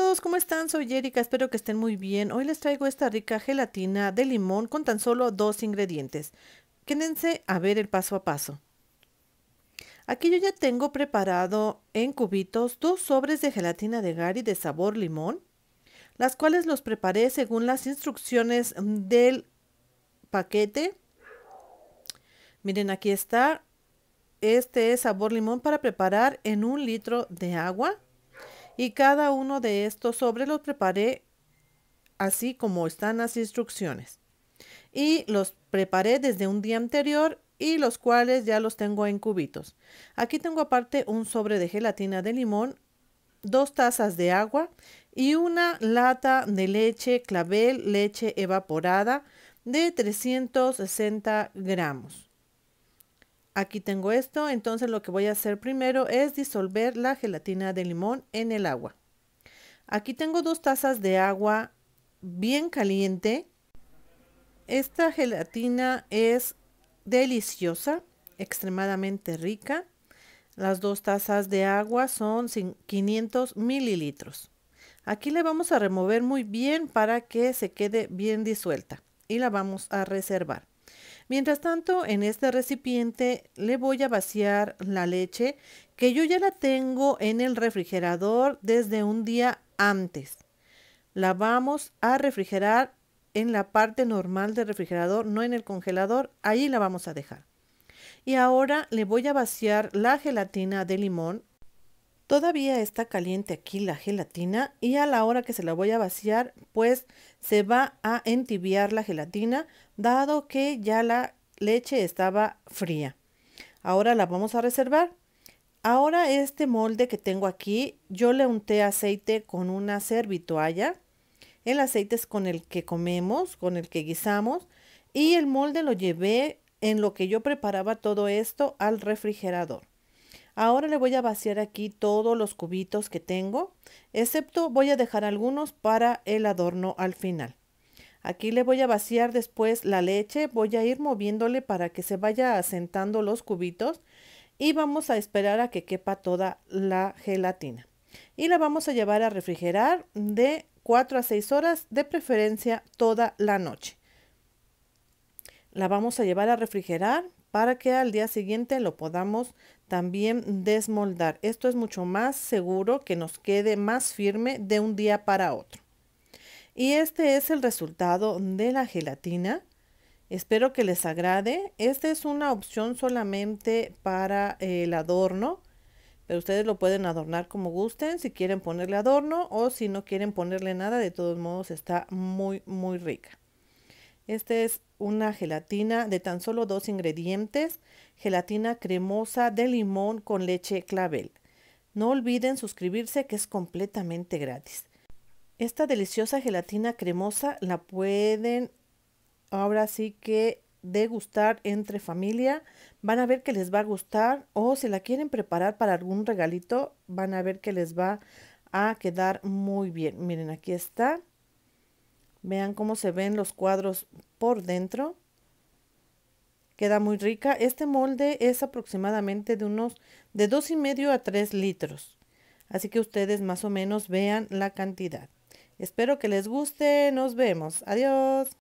todos, ¿cómo están? Soy Erika, espero que estén muy bien. Hoy les traigo esta rica gelatina de limón con tan solo dos ingredientes. Quédense a ver el paso a paso. Aquí yo ya tengo preparado en cubitos dos sobres de gelatina de Gary de sabor limón, las cuales los preparé según las instrucciones del paquete. Miren, aquí está. Este es sabor limón para preparar en un litro de agua y cada uno de estos sobres los preparé así como están las instrucciones. Y los preparé desde un día anterior y los cuales ya los tengo en cubitos. Aquí tengo aparte un sobre de gelatina de limón, dos tazas de agua y una lata de leche clavel, leche evaporada de 360 gramos. Aquí tengo esto, entonces lo que voy a hacer primero es disolver la gelatina de limón en el agua. Aquí tengo dos tazas de agua bien caliente. Esta gelatina es deliciosa, extremadamente rica. Las dos tazas de agua son 500 mililitros. Aquí le vamos a remover muy bien para que se quede bien disuelta y la vamos a reservar. Mientras tanto, en este recipiente le voy a vaciar la leche que yo ya la tengo en el refrigerador desde un día antes. La vamos a refrigerar en la parte normal del refrigerador, no en el congelador. Ahí la vamos a dejar. Y ahora le voy a vaciar la gelatina de limón Todavía está caliente aquí la gelatina y a la hora que se la voy a vaciar, pues se va a entibiar la gelatina, dado que ya la leche estaba fría. Ahora la vamos a reservar. Ahora este molde que tengo aquí, yo le unté aceite con una servitoalla. El aceite es con el que comemos, con el que guisamos. Y el molde lo llevé en lo que yo preparaba todo esto al refrigerador. Ahora le voy a vaciar aquí todos los cubitos que tengo, excepto voy a dejar algunos para el adorno al final. Aquí le voy a vaciar después la leche, voy a ir moviéndole para que se vaya asentando los cubitos y vamos a esperar a que quepa toda la gelatina. Y la vamos a llevar a refrigerar de 4 a 6 horas, de preferencia toda la noche. La vamos a llevar a refrigerar para que al día siguiente lo podamos también desmoldar. Esto es mucho más seguro que nos quede más firme de un día para otro. Y este es el resultado de la gelatina. Espero que les agrade. Esta es una opción solamente para el adorno, pero ustedes lo pueden adornar como gusten, si quieren ponerle adorno o si no quieren ponerle nada, de todos modos está muy, muy rica. Este es una gelatina de tan solo dos ingredientes, gelatina cremosa de limón con leche clavel. No olviden suscribirse que es completamente gratis. Esta deliciosa gelatina cremosa la pueden ahora sí que degustar entre familia. Van a ver que les va a gustar o si la quieren preparar para algún regalito, van a ver que les va a quedar muy bien. Miren, aquí está. Vean cómo se ven los cuadros por dentro. Queda muy rica. Este molde es aproximadamente de unos de dos y medio a 3 litros. Así que ustedes más o menos vean la cantidad. Espero que les guste. Nos vemos. Adiós.